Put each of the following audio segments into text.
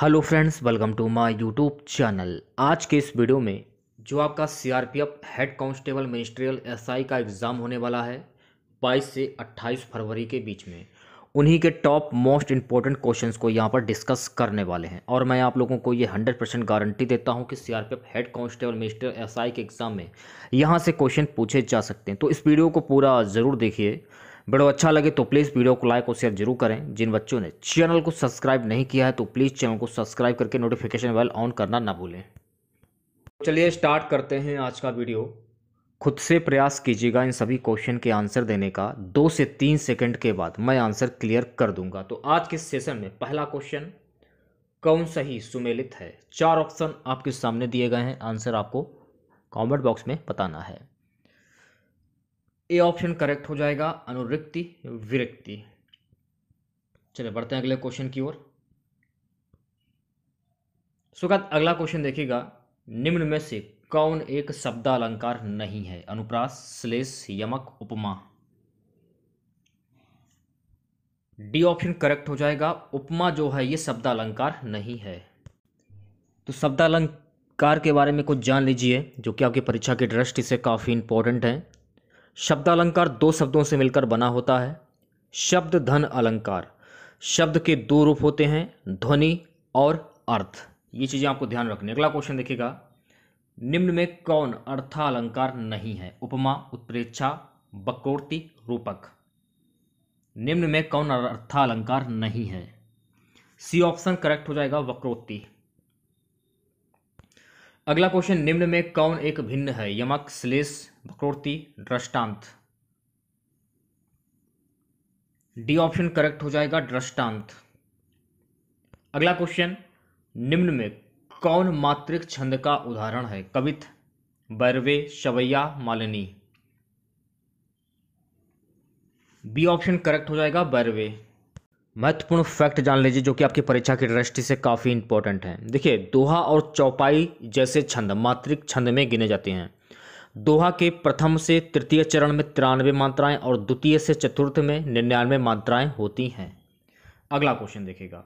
hello friends welcome to my YouTube channel आज के इस वीडियो में जो आपका CRPF head constable ministerial SI का एग्ज़ाम होने वाला है 22 से 28 फरवरी के बीच में उन्हीं के टॉप मोस्ट इंपॉर्टेंट क्वेश्चंस को यहां पर डिस्कस करने वाले हैं और मैं आप लोगों को ये 100 परसेंट गारंटी देता हूं कि CRPF head constable minister SI के एग्ज़ाम में यहां से क्वेश्चन पूछे जा सकते हैं तो इस वीडियो को पूरा ज़रूर देखिए वीडियो अच्छा लगे तो प्लीज़ वीडियो को लाइक और शेयर जरूर करें जिन बच्चों ने चैनल को सब्सक्राइब नहीं किया है तो प्लीज़ चैनल को सब्सक्राइब करके नोटिफिकेशन बेल ऑन करना ना भूलें तो चलिए स्टार्ट करते हैं आज का वीडियो खुद से प्रयास कीजिएगा इन सभी क्वेश्चन के आंसर देने का दो से तीन सेकंड के बाद मैं आंसर क्लियर कर दूंगा तो आज के सेशन में पहला क्वेश्चन कौन सा ही सुमेलित है चार ऑप्शन आपके सामने दिए गए हैं आंसर आपको कमेंट बॉक्स में बताना है ए ऑप्शन करेक्ट हो जाएगा अनुरिक्ति विरक्ति चले बढ़ते हैं अगले क्वेश्चन की ओर सुगत अगला क्वेश्चन देखिएगा निम्न में से कौन एक शब्द अलंकार नहीं है अनुप्रास श्लेष यमक उपमा डी ऑप्शन करेक्ट हो जाएगा उपमा जो है ये अलंकार नहीं है तो शब्द अलंकार के बारे में कुछ जान लीजिए जो कि आपकी परीक्षा की दृष्टि से काफ़ी इंपॉर्टेंट है शब्दालंकार दो शब्दों से मिलकर बना होता है शब्द धन अलंकार शब्द के दो रूप होते हैं ध्वनि और अर्थ ये चीज़ें आपको ध्यान रखनी अगला क्वेश्चन देखिएगा निम्न में कौन अर्थालंकार नहीं है उपमा उत्प्रेक्षा बकोर्ति रूपक निम्न में कौन अर्थालंकार नहीं है सी ऑप्शन करेक्ट हो जाएगा वक्रोक्ति अगला क्वेश्चन निम्न में कौन एक भिन्न है यमक श्लेष भक्रोक्ति दृष्टांत डी ऑप्शन करेक्ट हो जाएगा दृष्टांत अगला क्वेश्चन निम्न में कौन मात्रिक छंद का उदाहरण है कवित बैरवे शवैया मालिनी बी ऑप्शन करेक्ट हो जाएगा बैरवे महत्वपूर्ण फैक्ट जान लीजिए जो कि आपकी परीक्षा की दृष्टि से काफ़ी इंपॉर्टेंट है देखिए दोहा और चौपाई जैसे छंद मात्रिक छंद में गिने जाते हैं दोहा के प्रथम से तृतीय चरण में तिरानवे मात्राएं और द्वितीय से चतुर्थ में निन्यानवे मात्राएं होती हैं अगला क्वेश्चन देखिएगा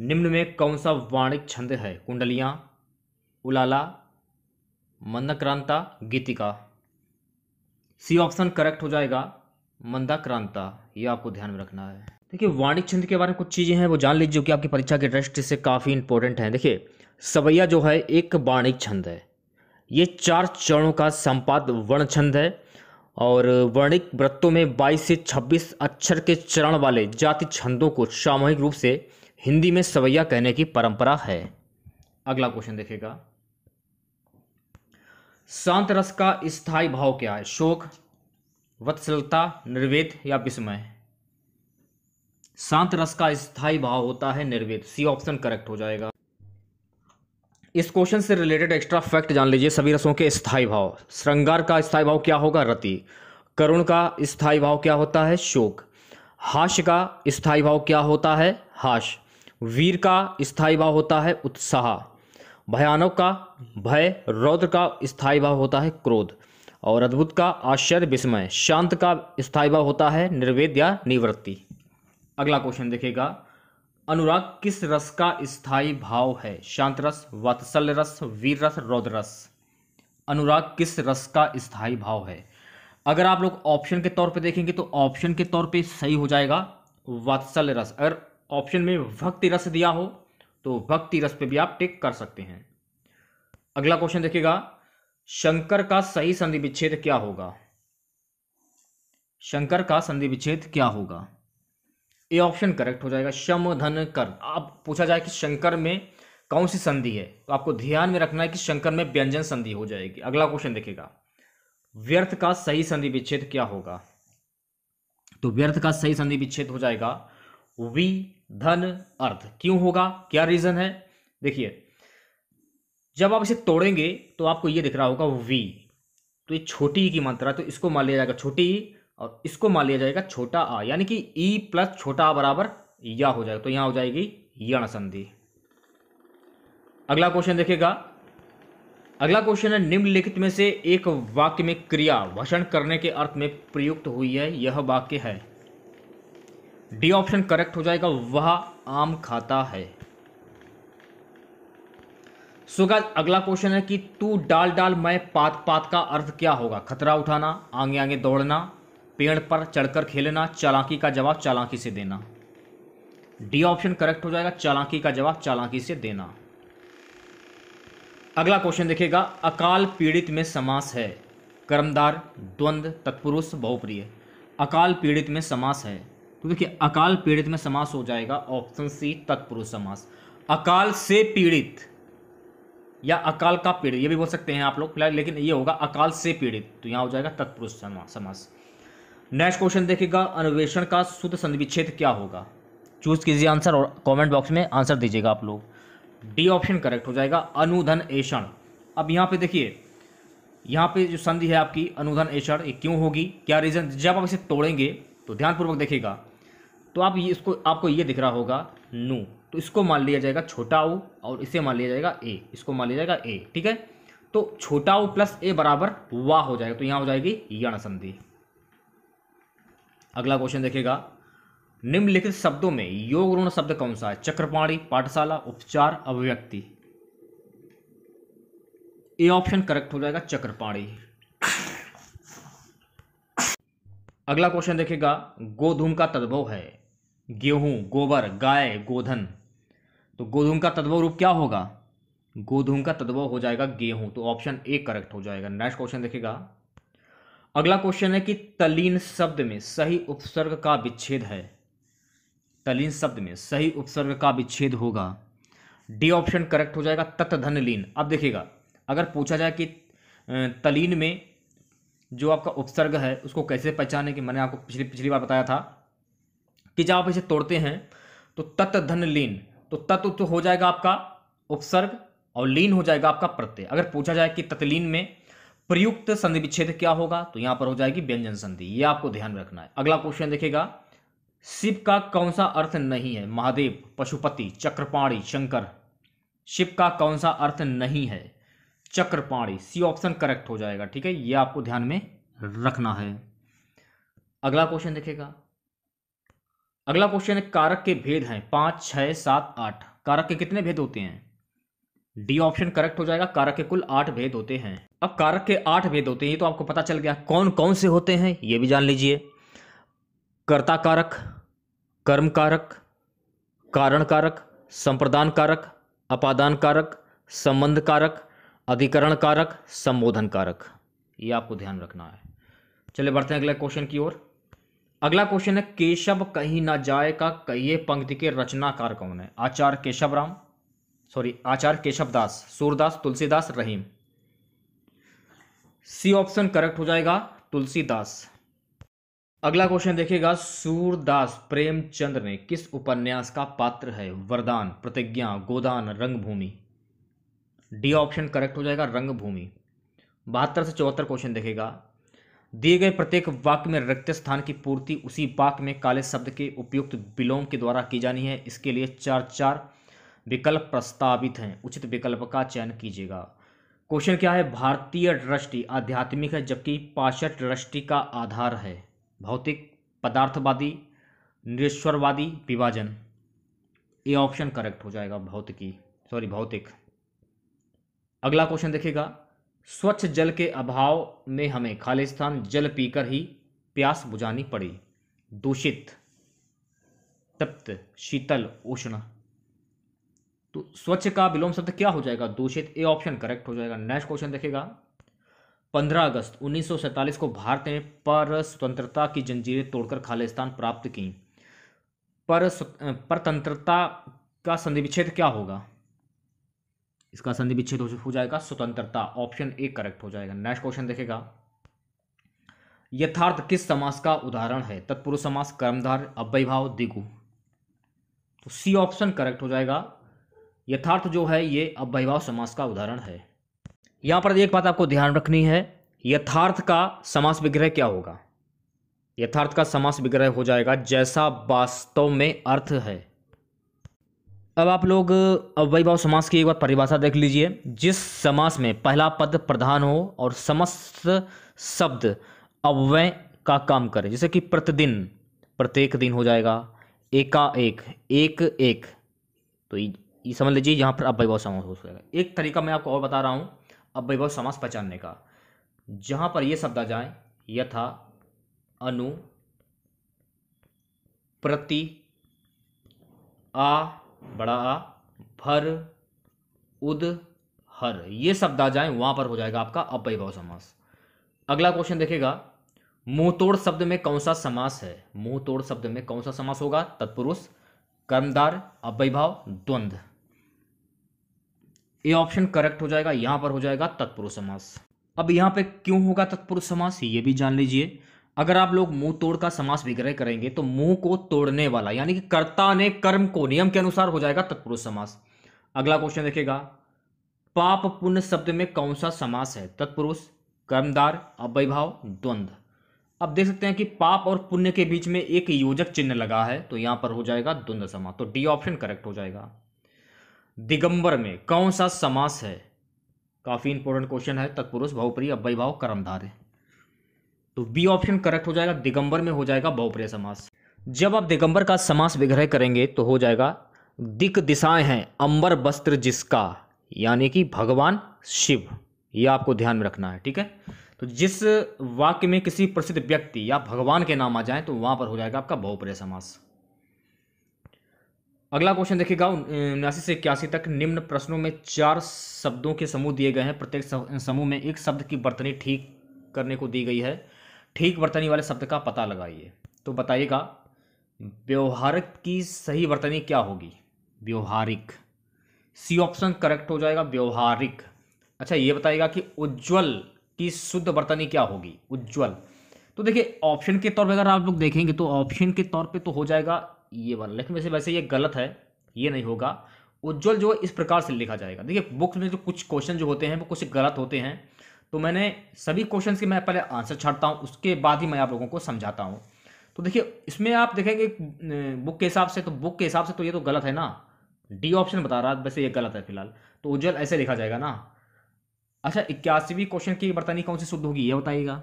निम्न में कौन सा वाणिक छंद है कुंडलियाँ उलाला मंदक्रांता गीतिका सी ऑप्शन करेक्ट हो जाएगा मंदाक्रांता यह आपको ध्यान में रखना है देखिए वाणिज्य छंद के बारे में कुछ चीज़ें हैं वो जान लीजिए जो कि आपकी परीक्षा की दृष्टि से काफ़ी इंपॉर्टेंट हैं देखिए सवैया जो है एक वाणिज्य छंद है ये चार चरणों का संपाद वर्ण छंद है और वर्णिक व्रतों में 22 से 26 अक्षर के चरण वाले जाति छंदों को सामूहिक रूप से हिंदी में सवैया कहने की परंपरा है अगला क्वेश्चन देखेगा शांत रस का स्थायी भाव क्या है शोक वत्सलता निर्वेद या विस्मय शांत रस का स्थायी भाव होता है निर्वेद सी ऑप्शन करेक्ट हो जाएगा इस क्वेश्चन से रिलेटेड एक्स्ट्रा फैक्ट जान लीजिए सभी रसों के स्थायी भाव श्रृंगार का स्थायी भाव क्या होगा रति करुण का स्थायी भाव क्या होता है शोक हाश का स्थायी भाव क्या होता है हाश वीर का स्थायी भाव होता है उत्साह भयानक का भय रौद्र का स्थायी भाव होता है क्रोध और अद्भुत का आश्चर्य विस्मय शांत का स्थायी भाव होता है निर्वेद या निवृत्ति अगला क्वेश्चन देखेगा अनुराग किस रस का स्थायी भाव है शांत रस वात्सल्य रस वीर रस रौद्र रस अनुराग किस रस का स्थायी भाव है अगर आप लोग ऑप्शन के तौर पे देखेंगे तो ऑप्शन के तौर पे सही हो जाएगा वात्सल्य रस अगर ऑप्शन में भक्ति रस दिया हो तो भक्ति रस पे भी आप टिक कर सकते हैं अगला क्वेश्चन देखिएगा शंकर का सही संधि विच्छेद क्या होगा शंकर का संधि विच्छेद क्या होगा ए ऑप्शन करेक्ट हो जाएगा शम धन कर आप पूछा जाए कि शंकर में कौन सी संधि है तो आपको ध्यान में रखना है कि शंकर में व्यंजन संधि हो जाएगी अगला क्वेश्चन देखेगा व्यर्थ का सही संधि विच्छेद क्या होगा तो व्यर्थ का सही संधि विच्छेद हो जाएगा वी धन अर्थ क्यों होगा क्या रीजन है देखिए जब आप इसे तोड़ेंगे तो आपको यह दिख रहा होगा वी तो ये छोटी की मात्रा तो इसको मान लिया जाएगा छोटी और इसको मान लिया जाएगा छोटा आ यानी कि ई प्लस छोटा आ बराबर या हो जाएगा तो यहां हो जाएगी यण संधि अगला क्वेश्चन देखिएगा अगला क्वेश्चन है निम्नलिखित में से एक वाक्य में क्रिया भाषण करने के अर्थ में प्रयुक्त हुई है यह वाक्य है डी ऑप्शन करेक्ट हो जाएगा वह आम खाता है सुगा अगला क्वेश्चन है कि तू डाल डाल मैं पात पात का अर्थ क्या होगा खतरा उठाना आगे आगे दौड़ना पेड़ पर चढ़कर खेलना चालाकी का जवाब चालाकी से देना डी ऑप्शन करेक्ट हो जाएगा चालाकी का जवाब चालाकी से देना अगला क्वेश्चन देखिएगा अकाल पीड़ित में समास है कर्मदार द्वंद्व तत्पुरुष बहुप्रिय अकाल पीड़ित में समास है तो देखिए अकाल पीड़ित में समास हो जाएगा ऑप्शन सी तत्पुरुष समास अकाल से पीड़ित या अकाल का पीड़ित ये भी बोल सकते हैं आप लोग फिलहाल लेकिन ये होगा अकाल से पीड़ित तो यहाँ हो जाएगा तत्पुरुष समास नेक्स्ट क्वेश्चन देखेगा अन्वेषण का शुद्ध संधिविच्छेद क्या होगा चूज कीजिए आंसर और कमेंट बॉक्स में आंसर दीजिएगा आप लोग डी ऑप्शन करेक्ट हो जाएगा अनुधन एषण अब यहाँ पे देखिए यहाँ पे जो संधि है आपकी अनुधन एषण ये क्यों होगी क्या रीज़न जब आप इसे तोड़ेंगे तो ध्यानपूर्वक देखिएगा तो आप ये इसको आपको ये दिख रहा होगा नू तो इसको मान लिया जाएगा छोटा ऊ और इसे मान लिया जाएगा ए इसको मान लिया जाएगा ए ठीक है तो छोटा ऊ प्लस ए बराबर वाह हो जाएगा तो यहाँ हो जाएगी यण संधि अगला क्वेश्चन देखेगा निम्नलिखित शब्दों में योग ऋण शब्द कौन सा है चक्रपाणी पाठशाला उपचार अभिव्यक्ति ए ऑप्शन करेक्ट हो जाएगा चक्रपाणी अगला क्वेश्चन देखेगा गोधूम का तद्भव है गेहूं गोबर गाय गोधन तो गोधूम का तद्भव रूप क्या होगा गोधूम का तद्भव हो जाएगा गेहूं तो ऑप्शन ए करेक्ट हो जाएगा नेक्स्ट क्वेश्चन देखेगा अगला क्वेश्चन है कि तलीन शब्द में सही उपसर्ग का विच्छेद है तलीन शब्द में सही उपसर्ग का विच्छेद होगा डी ऑप्शन करेक्ट हो जाएगा तत्धन लीन अब देखिएगा अगर पूछा जाए कि तलीन में जो आपका उपसर्ग है उसको कैसे पहचाने कि मैंने आपको पिछली पिछली बार बताया था कि जब आप इसे तोड़ते हैं तो तत्धन लीन तो तत्व तो हो जाएगा आपका उपसर्ग और लीन हो जाएगा आपका प्रत्यय अगर पूछा जाए कि तत्लीन में प्रयुक्त संधि विच्छेद क्या होगा तो यहां पर हो जाएगी व्यंजन संधि ये आपको ध्यान रखना है अगला क्वेश्चन देखेगा शिव का कौन सा अर्थ नहीं है महादेव पशुपति चक्रपाणी शंकर शिव का कौन सा अर्थ नहीं है चक्रपाणी सी ऑप्शन करेक्ट हो जाएगा ठीक है ये आपको ध्यान में रखना है अगला क्वेश्चन देखेगा अगला क्वेश्चन है कारक के भेद हैं पांच छह सात आठ कारक के कितने भेद होते हैं डी ऑप्शन करेक्ट हो जाएगा कारक के कुल आठ भेद होते हैं अब कारक के आठ भेद होते हैं तो आपको पता चल गया कौन कौन से होते हैं ये भी जान लीजिए कर्ता कारक कर्म कारक कारण कारक संप्रदान कारक अपादान कारक संबंध कारक अधिकरण कारक संबोधन कारक ये आपको ध्यान रखना है चलिए बढ़ते हैं अगले क्वेश्चन की ओर अगला क्वेश्चन है केशव कहीं ना जाए का कहिए पंक्ति के रचनाकार कौन है Acharya Keshav Ram sorry Acharya Keshav Das Surdas Tulsidas Rahim C option correct हो जाएगा तुलसीदास अगला क्वेश्चन देखिएगा सूरदास प्रेमचंद्र ने किस उपन्यास का पात्र है वरदान प्रतिज्ञा गोदान रंगभूमि डी ऑप्शन करेक्ट हो जाएगा रंगभूमि बहत्तर से चौहत्तर क्वेश्चन देखेगा दिए गए प्रत्येक वाक्य में रक्त स्थान की पूर्ति उसी वाक्य में काले शब्द के उपयुक्त विलोम के द्वारा की जानी है इसके लिए चार चार विकल्प प्रस्तावित हैं उचित विकल्प का चयन कीजिएगा क्वेश्चन क्या है भारतीय दृष्टि आध्यात्मिक है जबकि पाश्चात्य दृष्टि का आधार है भौतिक पदार्थवादी निरेश्वरवादी विभाजन ये ऑप्शन करेक्ट हो जाएगा भौतिकी सॉरी भौतिक अगला क्वेश्चन देखिएगा स्वच्छ जल के अभाव में हमें खालिस्तान जल पीकर ही प्यास बुझानी पड़ी दूषित तप्त शीतल उष्ण तो स्वच्छ का विलोम शब्द क्या हो जाएगा दूषित ए ऑप्शन करेक्ट हो जाएगा नेक्स्ट क्वेश्चन देखेगा 15 अगस्त उन्नीस को भारत ने पर स्वतंत्रता की जंजीरें तोड़कर खालिस्तान प्राप्त की पर परतंत्रता का संधि विच्छेद क्या होगा इसका संधि विच्छेद हो जाएगा स्वतंत्रता ऑप्शन ए करेक्ट हो जाएगा नेक्स्ट क्वेश्चन देखेगा यथार्थ किस समास का उदाहरण है तत्पुरुष समास कर्मधार अव्यभाव दिगु तो सी ऑप्शन करेक्ट हो जाएगा यथार्थ जो है ये अव्यभाव समास का उदाहरण है यहाँ पर एक बात आपको ध्यान रखनी है यथार्थ का समास विग्रह क्या होगा यथार्थ का समास विग्रह हो जाएगा जैसा वास्तव में अर्थ है अब आप लोग अव्यभाव समास की एक बार परिभाषा देख लीजिए जिस समास में पहला पद प्रधान हो और समस्त शब्द अव्यय का काम करे जैसे कि प्रतिदिन प्रत्येक दिन हो जाएगा एकाएक एक एक तो ये समझ लीजिए यहाँ पर अव्यव समास हो जाएगा एक तरीका मैं आपको और बता रहा हूँ अव्यव समास पहचानने का जहाँ पर ये शब्द आ जाए यथा अनु प्रति आ बड़ा आ भर उद हर ये शब्द आ जाए वहाँ पर हो जाएगा आपका अव्यव समास अगला क्वेश्चन देखेगा मुंहतोड़ शब्द में कौन सा समास है मुंहतोड़ शब्द में कौन सा समास होगा तत्पुरुष कर्मदार अव्यभाव द्वंद्व ए ऑप्शन करेक्ट हो जाएगा यहां पर हो जाएगा तत्पुरुष समास अब यहां पे क्यों होगा तत्पुरुष समास ये भी जान लीजिए अगर आप लोग मुंह तोड़ का समास विग्रह करेंगे तो मुंह को तोड़ने वाला यानी कि कर्ता ने कर्म को नियम के अनुसार हो जाएगा तत्पुरुष समास अगला क्वेश्चन देखेगा पाप पुण्य शब्द में कौन सा समास है तत्पुरुष कर्मदार अवैभाव द्वंद अब देख सकते हैं कि पाप और पुण्य के बीच में एक योजक चिन्ह लगा है तो यहां पर हो जाएगा द्वंद्व समास तो डी ऑप्शन करेक्ट हो जाएगा दिगंबर में कौन सा समास है काफ़ी इंपॉर्टेंट क्वेश्चन है तत्पुरुष बहुप्रिय अव्यय भाव कर्मधारे तो बी ऑप्शन करेक्ट हो जाएगा दिगंबर में हो जाएगा बहुप्रिय समास जब आप दिगंबर का समास विग्रह करेंगे तो हो जाएगा दिक दिशाएं हैं अंबर वस्त्र जिसका यानी कि भगवान शिव यह आपको ध्यान में रखना है ठीक है तो जिस वाक्य में किसी प्रसिद्ध व्यक्ति या भगवान के नाम आ जाए तो वहां पर हो जाएगा आपका बहुप्रिय समास अगला क्वेश्चन देखिएगा उन्यासी से इक्यासी तक निम्न प्रश्नों में चार शब्दों के समूह दिए गए हैं प्रत्येक समूह में एक शब्द की बर्तनी ठीक करने को दी गई है ठीक बर्तनी वाले शब्द का पता लगाइए तो बताइएगा व्यवहारिक की सही बर्तनी क्या होगी व्यवहारिक सी ऑप्शन करेक्ट हो जाएगा व्यवहारिक अच्छा ये बताइएगा कि उज्ज्वल की शुद्ध बर्तनी क्या होगी उज्ज्वल तो देखिए ऑप्शन के तौर पर अगर आप लोग देखेंगे तो ऑप्शन के तौर पे तो हो जाएगा ये वाला लेकिन वैसे वैसे ये गलत है ये नहीं होगा उज्ज्वल जो इस प्रकार से लिखा जाएगा देखिए बुक्स में जो कुछ क्वेश्चन जो होते हैं वो कुछ गलत होते हैं तो मैंने सभी क्वेश्चन के मैं पहले आंसर छाटता हूँ उसके बाद ही मैं आप लोगों को समझाता हूँ तो देखिए इसमें आप देखेंगे बुक के हिसाब से तो बुक के हिसाब से तो ये तो गलत है ना डी ऑप्शन बता रहा है वैसे ये गलत है फिलहाल तो उज्ज्वल ऐसे लिखा जाएगा ना अच्छा इक्यासीवीं क्वेश्चन की बर्तनी कौन सी शुद्ध होगी ये बताइएगा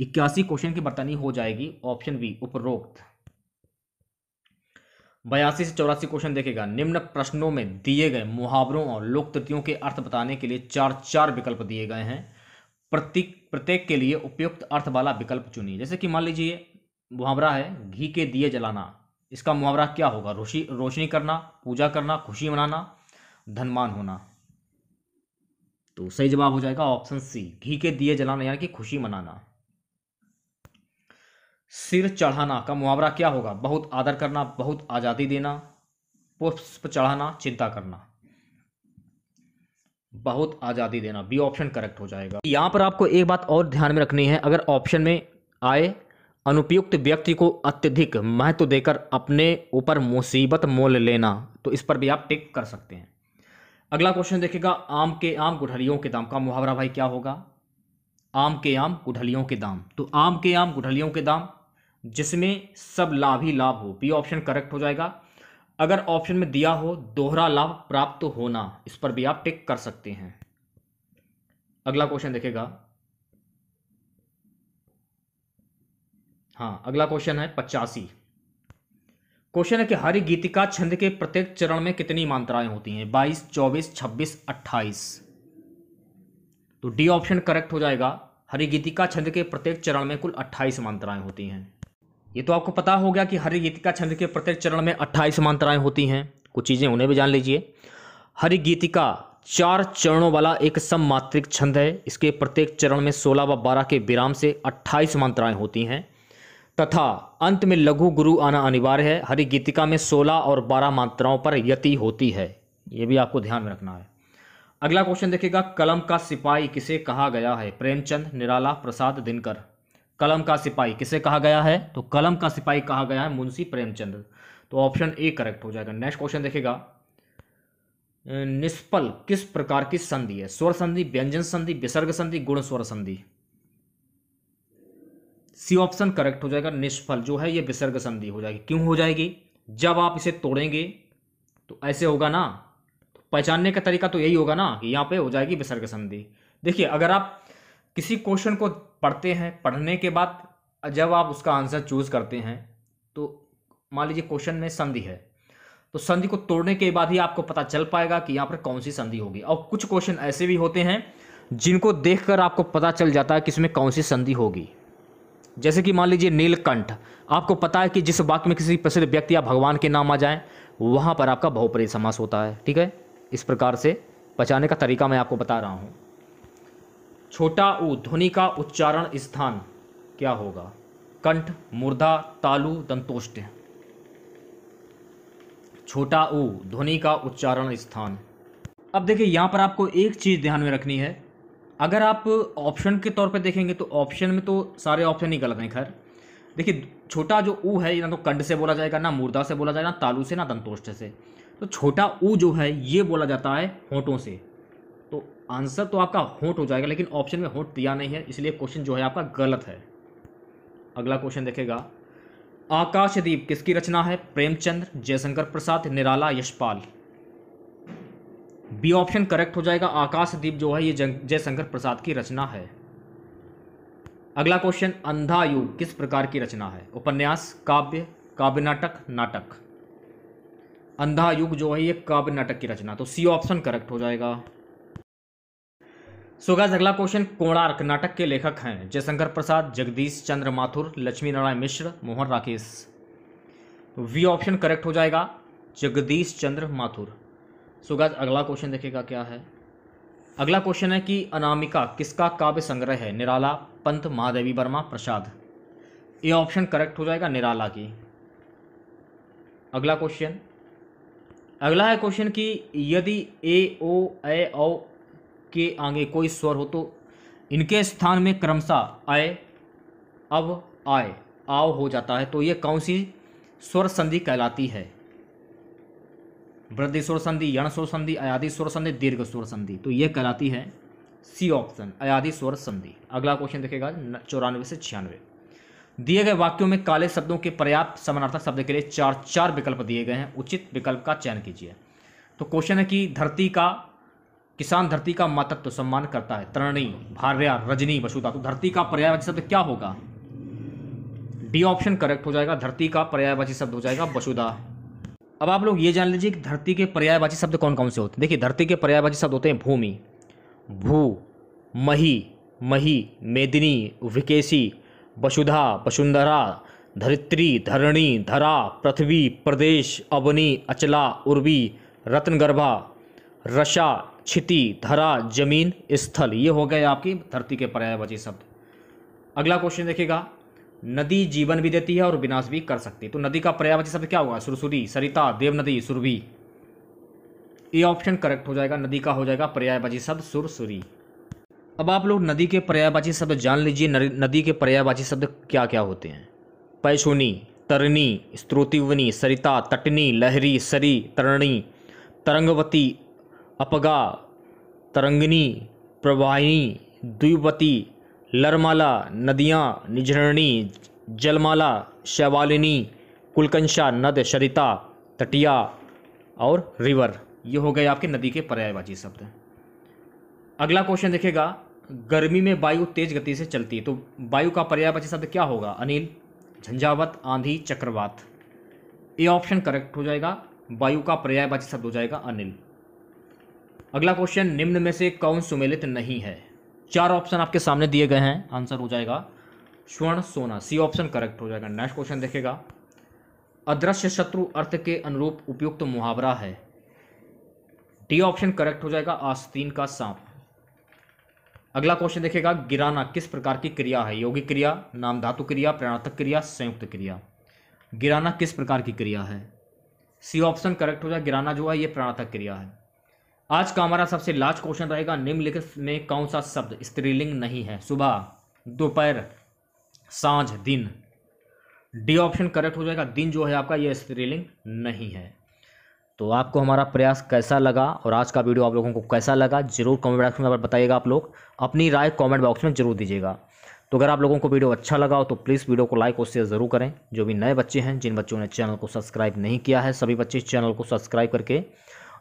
इक्यासी क्वेश्चन की बर्तनी हो जाएगी ऑप्शन बी उपरोक्त बयासी से चौरासी क्वेश्चन देखेगा निम्न प्रश्नों में दिए गए मुहावरों और लोक तृतियों के अर्थ बताने के लिए चार चार विकल्प दिए गए हैं प्रतीक प्रत्येक के लिए उपयुक्त अर्थ वाला विकल्प चुनिए जैसे कि मान लीजिए मुहावरा है घी के दिए जलाना इसका मुहावरा क्या होगा रोशी रोशनी करना पूजा करना खुशी मनाना धनमान होना तो सही जवाब हो जाएगा ऑप्शन सी घी के दिए जलाना यानी कि खुशी मनाना सिर चढ़ाना का मुहावरा क्या होगा बहुत आदर करना बहुत आज़ादी देना पुष्प चढ़ाना चिंता करना बहुत आज़ादी देना बी ऑप्शन करेक्ट हो जाएगा यहाँ पर आपको एक बात और ध्यान में रखनी है अगर ऑप्शन में आए अनुपयुक्त व्यक्ति को अत्यधिक महत्व देकर अपने ऊपर मुसीबत मोल लेना तो इस पर भी आप टिक कर सकते हैं अगला क्वेश्चन देखिएगा आम के आम गुठलियों के दाम का मुहावरा भाई क्या होगा आम के आम गुठलियों के दाम तो आम के आम गुठलियों के दाम जिसमें सब लाभ ही लाभ हो बी ऑप्शन करेक्ट हो जाएगा अगर ऑप्शन में दिया हो दोहरा लाभ प्राप्त होना इस पर भी आप टिक कर सकते हैं अगला क्वेश्चन देखेगा हाँ अगला क्वेश्चन है पचासी क्वेश्चन है कि हरि गीतिका छंद के प्रत्येक चरण में कितनी मात्राएं होती हैं बाईस चौबीस छब्बीस अट्ठाईस तो डी ऑप्शन करेक्ट हो जाएगा हरि गीतिका छंद के प्रत्येक चरण में कुल अट्ठाईस मात्राएं होती हैं ये तो आपको पता हो गया कि हरि गीतिका छंद के प्रत्येक चरण में अट्ठाईस मात्राएं होती हैं कुछ चीज़ें उन्हें भी जान लीजिए हरि गीतिका चार चरणों वाला एक सममात्रिक छंद है इसके प्रत्येक चरण में सोलह व बारह के विराम से अट्ठाईस मात्राएं होती हैं तथा अंत में लघु गुरु आना अनिवार्य है हरि गीतिका में सोलह और बारह मात्राओं पर यति होती है ये भी आपको ध्यान में रखना है अगला क्वेश्चन देखिएगा कलम का सिपाही किसे कहा गया है प्रेमचंद निराला प्रसाद दिनकर कलम का सिपाही किसे कहा गया है तो कलम का सिपाही कहा गया है मुंशी प्रेमचंद तो ऑप्शन ए करेक्ट हो जाएगा नेक्स्ट क्वेश्चन देखेगा निष्पल किस प्रकार की संधि है स्वर संधि व्यंजन संधि विसर्ग संधि गुण स्वर संधि सी ऑप्शन करेक्ट हो जाएगा निष्फल जो है ये विसर्ग संधि हो जाएगी क्यों हो जाएगी जब आप इसे तोड़ेंगे तो ऐसे होगा ना तो पहचानने का तरीका तो यही होगा ना कि यहाँ पे हो जाएगी विसर्ग संधि देखिए अगर आप किसी क्वेश्चन को पढ़ते हैं पढ़ने के बाद जब आप उसका आंसर चूज़ करते हैं तो मान लीजिए क्वेश्चन में संधि है तो संधि को तोड़ने के बाद ही आपको पता चल पाएगा कि यहाँ पर कौन सी संधि होगी और कुछ क्वेश्चन ऐसे भी होते हैं जिनको देखकर आपको पता चल जाता है कि इसमें कौन सी संधि होगी जैसे कि मान लीजिए नीलकंठ आपको पता है कि जिस वाक्य में किसी प्रसिद्ध व्यक्ति या भगवान के नाम आ जाए वहाँ पर आपका बहुपरी समास होता है ठीक है इस प्रकार से बचाने का तरीका मैं आपको बता रहा हूँ छोटा ऊ ध्वनि का उच्चारण स्थान क्या होगा कंठ मुर्दा तालु दंतोष्ट छोटा ऊ ध्वनि का उच्चारण स्थान अब देखिए यहाँ पर आपको एक चीज़ ध्यान में रखनी है अगर आप ऑप्शन के तौर पर देखेंगे तो ऑप्शन में तो सारे ऑप्शन ही गलत हैं खैर देखिए छोटा जो ऊ है ना तो कंड से बोला जाएगा ना मुर्दा से बोला जाएगा ना तालू से ना दंतोष्ट से तो छोटा ऊ जो है ये बोला जाता है होठों से आंसर तो आपका होट हो जाएगा लेकिन ऑप्शन में होट दिया नहीं है इसलिए क्वेश्चन जो है आपका गलत है अगला क्वेश्चन देखेगा आकाशदीप किसकी रचना है Premchandra Jaishankar Prasad Nirala Yashpal B option correct हो जाएगा आकाशदीप जो है ये जयशंकर प्रसाद की रचना है अगला क्वेश्चन अंधा युग किस प्रकार की रचना है उपन्यास काव्य काव्य नाटक नाटक अंधा युग जो है ये काव्य नाटक की रचना तो सी ऑप्शन करेक्ट हो जाएगा सुगाज अगला क्वेश्चन कोणार्क नाटक के लेखक हैं Jaishankar Prasad Jagdish Chandra Mathur Lakshmi Narayan Mishra Mohan Rakesh B option correct हो जाएगा जगदीश चंद्र माथुर सुगाज अगला क्वेश्चन देखेगा क्या है अगला क्वेश्चन है कि अनामिका किसका काव्य संग्रह है निराला पंत महादेवी वर्मा प्रसाद ये ऑप्शन करेक्ट हो जाएगा निराला की अगला क्वेश्चन अगला है क्वेश्चन कि यदि ए ओ ए ओ के आगे कोई स्वर हो तो इनके स्थान में क्रमशः आय अब आय आव हो जाता है तो ये कौन सी स्वर संधि कहलाती है वृद्धि स्वर संधि यण स्वर संधि अयाधि स्वर संधि दीर्घ स्वर संधि तो ये कहलाती है सी ऑप्शन अयाधि स्वर संधि अगला क्वेश्चन देखेगा चौरानवे से छियानवे दिए गए वाक्यों में काले शब्दों के पर्याप्त समानार्थक शब्द के लिए चार चार विकल्प दिए गए हैं उचित विकल्प का चयन कीजिए तो क्वेश्चन है कि धरती का किसान धरती का मातत्व तो सम्मान करता है तरणी भार्या रजनी वसुधा तो धरती का पर्यायवाची शब्द क्या होगा डी ऑप्शन करेक्ट हो जाएगा धरती का पर्यायवाची शब्द हो जाएगा वसुधा अब आप लोग ये जान लीजिए कि धरती के पर्यायवाची शब्द कौन कौन से होते हैं देखिए धरती के पर्यायवाची शब्द होते हैं भूमि भू मही मही मेदिनी विकेशी वसुधा वसुंधरा धरित्री धरणी धरा पृथ्वी प्रदेश अवनी अचला उर्वी रत्नगर्भा रशा क्षिति धरा जमीन स्थल ये हो गए आपकी धरती के पर्यायवाची शब्द अगला क्वेश्चन देखिएगा नदी जीवन भी देती है और विनाश भी कर सकती है तो नदी का पर्यायवाची शब्द क्या होगा सुरसुरी सरिता देव नदी सुरभि ये ऑप्शन करेक्ट हो जाएगा नदी का हो जाएगा पर्यायवाची शब्द सुरसुरी अब आप लोग नदी के पर्यायवाची शब्द जान लीजिए नदी के पर्यायवाची शब्द क्या क्या होते हैं पैशोनी तरनी स्त्रोतिवनी सरिता तटनी लहरी सरी तरणी तरंगवती अपगा तरंगिनी प्रवाहिनी द्विवती लरमाला नदियाँ निजरणी जलमाला शैवालिनी कुलकंशा नद शरिता तटिया और रिवर ये हो गए आपके नदी के पर्यायवाची शब्द अगला क्वेश्चन देखेगा गर्मी में वायु तेज गति से चलती है तो वायु का पर्यायवाची शब्द क्या होगा अनिल झंझावत आंधी चक्रवात ये ऑप्शन करेक्ट हो जाएगा वायु का पर्यायवाची शब्द हो जाएगा अनिल अगला क्वेश्चन निम्न में से कौन सुमेलित नहीं है चार ऑप्शन आपके सामने दिए गए हैं आंसर हो जाएगा स्वर्ण सोना सी ऑप्शन करेक्ट हो जाएगा नेक्स्ट क्वेश्चन देखेगा अदृश्य शत्रु अर्थ के अनुरूप उपयुक्त तो मुहावरा है डी ऑप्शन करेक्ट हो जाएगा आस्तीन का सांप अगला क्वेश्चन देखेगा गिराना किस प्रकार की क्रिया है योगिक क्रिया नाम धातु क्रिया प्रणातक क्रिया संयुक्त क्रिया गिराना किस प्रकार की क्रिया है सी ऑप्शन करेक्ट हो जाएगा गिराना जो है ये प्रणातक क्रिया है आज का हमारा सबसे लास्ट क्वेश्चन रहेगा निम्नलिखित में कौन सा शब्द स्त्रीलिंग नहीं है सुबह दोपहर सांझ दिन डी ऑप्शन करेक्ट हो जाएगा दिन जो है आपका यह स्त्रीलिंग नहीं है तो आपको हमारा प्रयास कैसा लगा और आज का वीडियो आप लोगों को कैसा लगा जरूर कमेंट बॉक्स में बताइएगा आप लोग अपनी राय कमेंट बॉक्स में जरूर दीजिएगा तो अगर आप लोगों को वीडियो अच्छा लगा हो तो प्लीज़ वीडियो को लाइक और शेयर ज़रूर करें जो भी नए बच्चे हैं जिन बच्चों ने चैनल को सब्सक्राइब नहीं किया है सभी बच्चे चैनल को सब्सक्राइब करके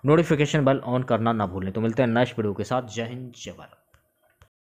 नोटिफिकेशन बेल ऑन करना ना भूलें तो मिलते हैं नेक्स्ट वीडियो के साथ जय हिंद जय भारत